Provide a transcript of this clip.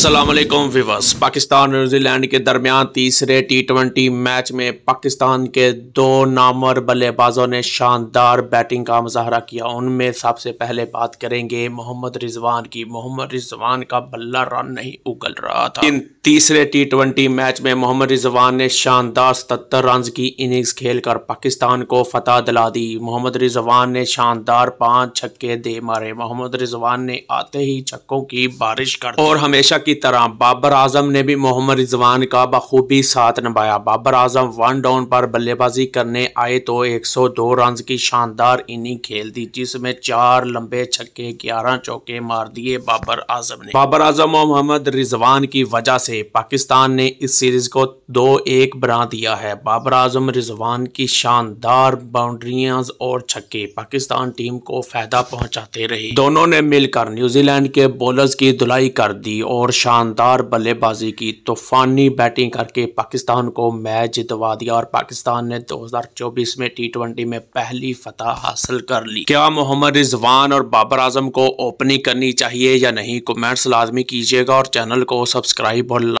Aslam viewers Pakistan New Zealand के दरमियान तीसरे टी ट्वेंटी मैच में पाकिस्तान के दो नामवर बल्लेबाजों ने शानदार बैटिंग का मुजाहरा किया उनमें सबसे पहले बात करेंगे मोहम्मद रिजवान की मोहम्मद रिजवान का बल्ला रन नहीं उगल रहा था इन तीसरे टी ट्वेंटी मैच में मोहम्मद रिजवान ने शानदार सतर रन की इनिंग्स खेलकर पाकिस्तान को फतह दिला दी मोहम्मद रिजवान ने शानदार पांच छक्के दे मारे मोहम्मद रिजवान ने आते ही छक्कों की बारिश कर और हमेशा की तरह बाबर आजम ने भी मोहम्मद रिजवान का बखूबी साथ निभाया बाबर आजम वन डाउन पर बल्लेबाजी करने आए तो 102 रन की शानदार इनिंग खेल दी जिसमें चार लंबे छक्के 11 चौके मार दिए बाबर आजम ने बाबर आजम और मोहम्मद रिजवान की वजह से पाकिस्तान ने इस सीरीज को दो एक बना दिया है बाबर आजम रिजवान की शानदार बाउंड्रियाज और छक्के पाकिस्तान टीम को फायदा पहुंचाते रहे दोनों ने मिलकर न्यूजीलैंड के बॉलर्स की धुलाई कर दी और शानदार बल्लेबाजी की तूफानी बैटिंग करके पाकिस्तान को मैच जितवा दिया और पाकिस्तान ने 2024 में टी में पहली फतह हासिल कर ली क्या मोहम्मद रिजवान और बाबर आजम को ओपनिंग करनी चाहिए या नहीं कमेंट्स लाजमी कीजिएगा और चैनल को सब्सक्राइब और